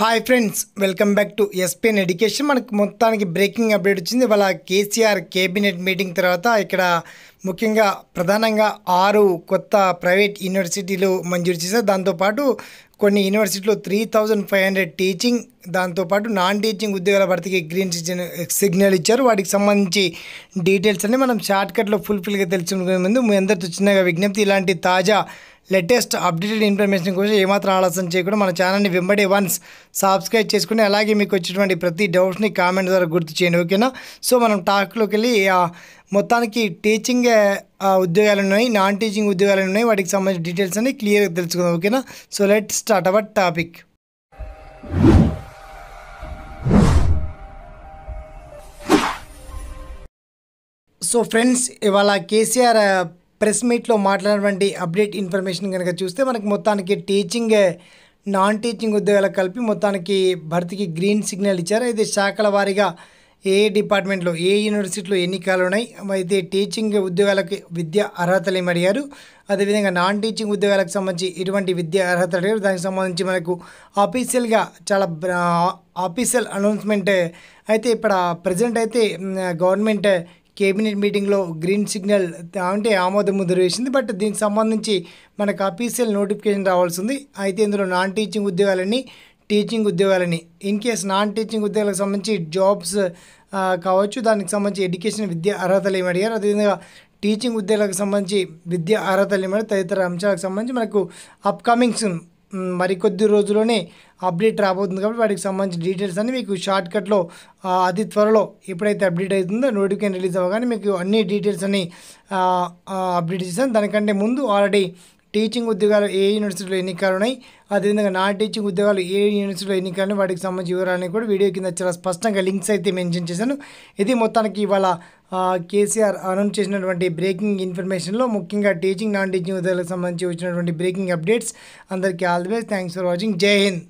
hi friends welcome back to SPN education మనకు మొత్తానికి breaking update వచ్చింది ఇవాళ కేసీఆర్ కేబినెట్ మీటింగ్ తర్వాత ఇక్కడ ముఖ్యంగా ప్రధానంగా ఆరు కొత్త ప్రైవేట్ యూనివర్సిటీలు మంజూరు చేశారు దాంతోపాటు కొన్ని యూనివర్సిటీలో three thousand five hundred teaching దాంతోపాటు నాన్ టీచింగ్ ఉద్యోగాల భర్తీకి గ్రీన్ సిగ్నల్ ఇచ్చారు వాటికి సంబంధించి డీటెయిల్స్ అన్ని మనం షార్ట్కట్లో ఫుల్ఫిల్గా తెలుసుకునే ముందు మీ అందరితో చిన్నగా విజ్ఞప్తి ఇలాంటి తాజా లేటెస్ట్ అప్డేటెడ్ ఇన్ఫర్మేషన్ కోసం ఏమాత్రం ఆలస్యం చేయకుండా మన ఛానల్ని వెంబడే వన్స్ సబ్స్క్రైబ్ చేసుకుని అలాగే మీకు వచ్చినటువంటి ప్రతి డౌట్స్ని కామెంట్ ద్వారా గుర్తు చేయండి ఓకేనా సో మనం టాక్లోకి వెళ్ళి మొత్తానికి టీచింగ్ ఉద్యోగాలు ఉన్నాయి నాన్ టీచింగ్ ఉద్యోగాలు ఉన్నాయి వాటికి సంబంధించిన డీటెయిల్స్ అన్ని క్లియర్గా తెలుసుకుందాం ఓకేనా so let start our topic so friends ఇవాళ కేసీఆర్ ప్రెస్ మీట్లో మాట్లాడినటువంటి అప్డేట్ ఇన్ఫర్మేషన్ కనుక చూస్తే మనకి మొత్తానికి టీచింగ్ నాన్ టీచింగ్ ఉద్యోగాలు కలిపి మొత్తానికి భర్తీకి గ్రీన్ సిగ్నల్ ఇచ్చారు అయితే శాఖల వారీగా ఏ డిపార్ట్మెంట్లో ఏ యూనివర్సిటీలో ఎన్నికలు ఉన్నాయి అయితే టీచింగ్ ఉద్యోగాలకి విద్య అర్హతలు ఏమి అడిగారు అదేవిధంగా నాన్ టీచింగ్ ఉద్యోగాలకు సంబంధించి ఎటువంటి విద్య అర్హత అడిగారు దానికి సంబంధించి మనకు అఫీషియల్గా చాలా అఫీషియల్ అనౌన్స్మెంట్ అయితే ఇప్పుడు ప్రజెంట్ అయితే గవర్నమెంట్ కేబినెట్ మీటింగ్లో గ్రీన్ సిగ్నల్ అంటే ఆమోదం ముద్ర వేసింది బట్ దీనికి సంబంధించి మనకు అఫీషియల్ నోటిఫికేషన్ రావాల్సి ఉంది అయితే ఇందులో నాన్ టీచింగ్ ఉద్యోగాలన్నీ టీచింగ్ ఉద్యోగాలని ఇన్ కేస్ నాన్ టీచింగ్ ఉద్యోగాలకు సంబంధించి జాబ్స్ కావచ్చు దానికి సంబంధించి ఎడ్యుకేషన్ విద్య అర్హతలు ఏమి అడిగారు అదేవిధంగా టీచింగ్ ఉద్యోగాలకు సంబంధించి విద్య అర్హతలు ఏమి తదితర అంశాలకు సంబంధించి మనకు అప్కమింగ్స్ మరికొద్ది రోజుల్లోనే అప్డేట్ రాబోతుంది కాబట్టి వాటికి సంబంధించిన డీటెయిల్స్ అన్ని మీకు షార్ట్కట్లో అతి త్వరలో ఎప్పుడైతే అప్డేట్ అవుతుందో నోటిఫికేషన్ రిలీజ్ అవ్వగానే మీకు అన్ని డీటెయిల్స్ అన్నీ అప్డేట్ చేశాను దానికంటే ముందు ఆల్రెడీ టీచింగ్ ఉద్యోగాలు ఏ యూనివర్సిటీలో ఎన్నికలు ఉన్నాయి అదేవిధంగా నాన్ టీచింగ్ ఉద్యోగాలు ఏ యూనివర్సిటీలో ఎన్నికలు వాటికి సంబంధించిన వివరాలని కూడా వీడియో కింద చాలా స్పష్టంగా లింక్స్ అయితే మెన్షన్ చేశాను ఇది మొత్తానికి ఇవాళ కేసీఆర్ అనౌన్స్ చేసినటువంటి బ్రేకింగ్ ఇన్ఫర్మేషన్లో ముఖ్యంగా టీచింగ్ నాన్ టీచింగ్ ఉద్యోగాలకు సంబంధించి వచ్చినటువంటి బ్రేకింగ్ అప్డేట్స్ అందరికీ all the best thanks for watching Jai Hind